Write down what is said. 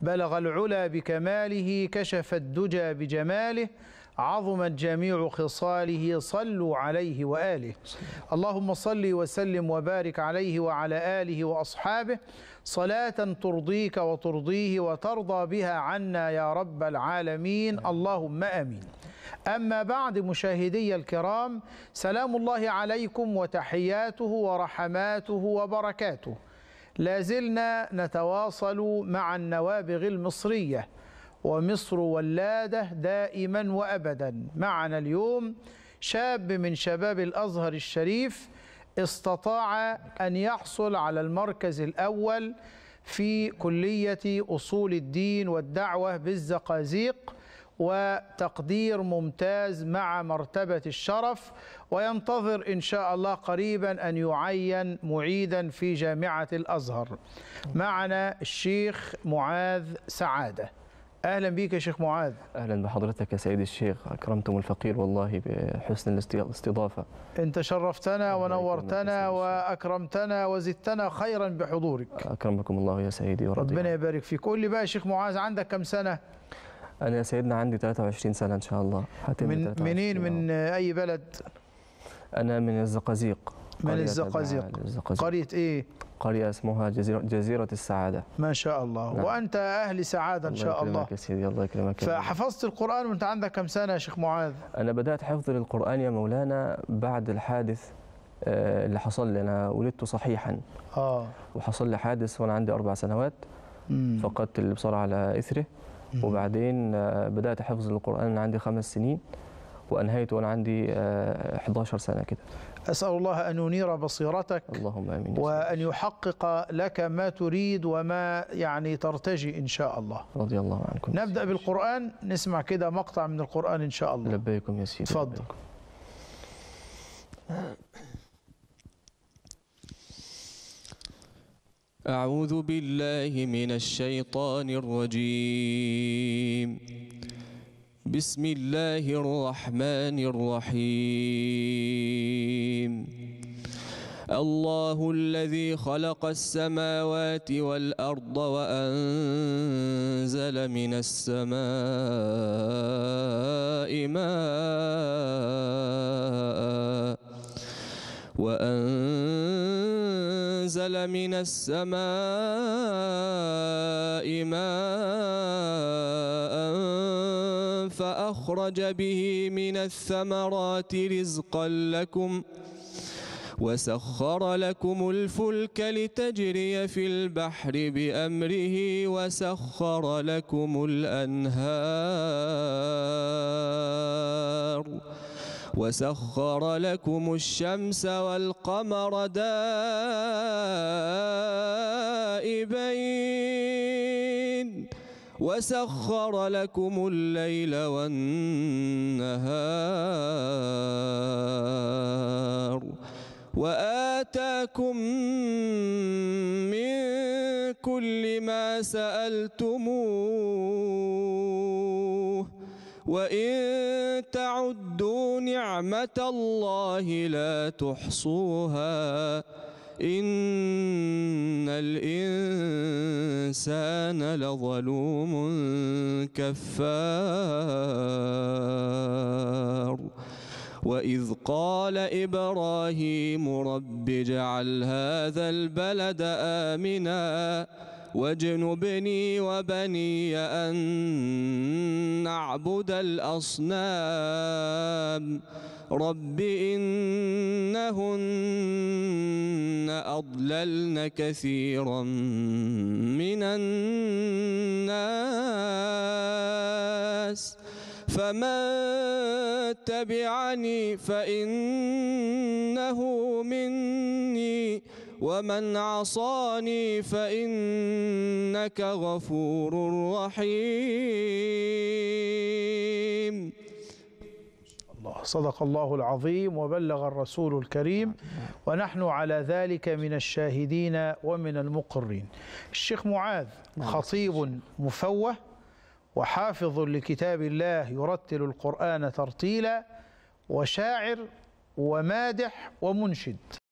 بلغ العلا بكماله كشف الدجى بجماله عظمت جميع خصاله صلوا عليه واله اللهم صل وسلم وبارك عليه وعلى اله واصحابه صلاه ترضيك وترضيه وترضى بها عنا يا رب العالمين اللهم امين أما بعد مشاهدي الكرام سلام الله عليكم وتحياته ورحماته وبركاته لازلنا نتواصل مع النوابغ المصرية ومصر ولادة دائما وأبدا معنا اليوم شاب من شباب الأزهر الشريف استطاع أن يحصل على المركز الأول في كلية أصول الدين والدعوة بالزقازيق وتقدير ممتاز مع مرتبة الشرف وينتظر إن شاء الله قريبا أن يعين معيدا في جامعة الأزهر معنا الشيخ معاذ سعادة اهلا بك يا شيخ معاذ اهلا بحضرتك يا سيدي الشيخ اكرمتم الفقير والله بحسن الاستضافه انت شرفتنا ونورتنا واكرمتنا وزدتنا خيرا بحضورك اكرمكم الله يا سيدي ورضي ربنا يبارك فيك قول لي بقى يا شيخ معاذ عندك كم سنه انا يا سيدنا عندي 23 سنه ان شاء الله من منين آه. من اي بلد انا من الزقازيق من الزقازيق قرية إيه؟ قرية اسمها جزيرة, السعادة ما شاء الله نعم. وأنت أهل سعادة إن شاء الله يا سيدي الله يكرمك فحفظت القرآن وأنت عندك كم سنة يا شيخ معاذ؟ أنا بدأت حفظ للقرآن يا مولانا بعد الحادث آه، اللي حصل لي أنا ولدت صحيحا آه وحصل لي حادث وأنا عندي أربع سنوات فقدت الابصار على إثره وبعدين آه، بدات حفظ القران عندي خمس سنين وانهيت وانا عندي 11 آه، سنه كده اسال الله ان ينير بصيرتك اللهم امين وان يحقق لك ما تريد وما يعني ترتجي ان شاء الله رضي الله عنكم نبدا بالقران نسمع كده مقطع من القران ان شاء الله لبيكم يا سيدي تفضل أعوذ بالله من الشيطان الرجيم بسم الله الرحمن الرحيم الله الذي خلق السماوات والأرض وأنزل من السماء ماء أنزل من السماء ماء فأخرج به من الثمرات رزقا لكم وسخر لكم الفلك لتجري في البحر بأمره وسخر لكم الأنهار وسخر لكم الشمس والقمر دائبين وسخر لكم الليل والنهار وآتاكم من كل ما سألتموه وإن تعدوا نعمة الله لا تحصوها إن الإنسان لظلوم كفار وإذ قال إبراهيم رب اجعل هذا البلد آمناً واجنبني وبني أن نعبد الأصنام رب إنهن أضللن كثيرا من الناس فمن تبعني فإنه مني ومن عصاني فإنك غفور رحيم الله صدق الله العظيم وبلغ الرسول الكريم ونحن على ذلك من الشاهدين ومن المقرين الشيخ معاذ خطيب مفوه وحافظ لكتاب الله يرتل القرآن ترتيلا وشاعر ومادح ومنشد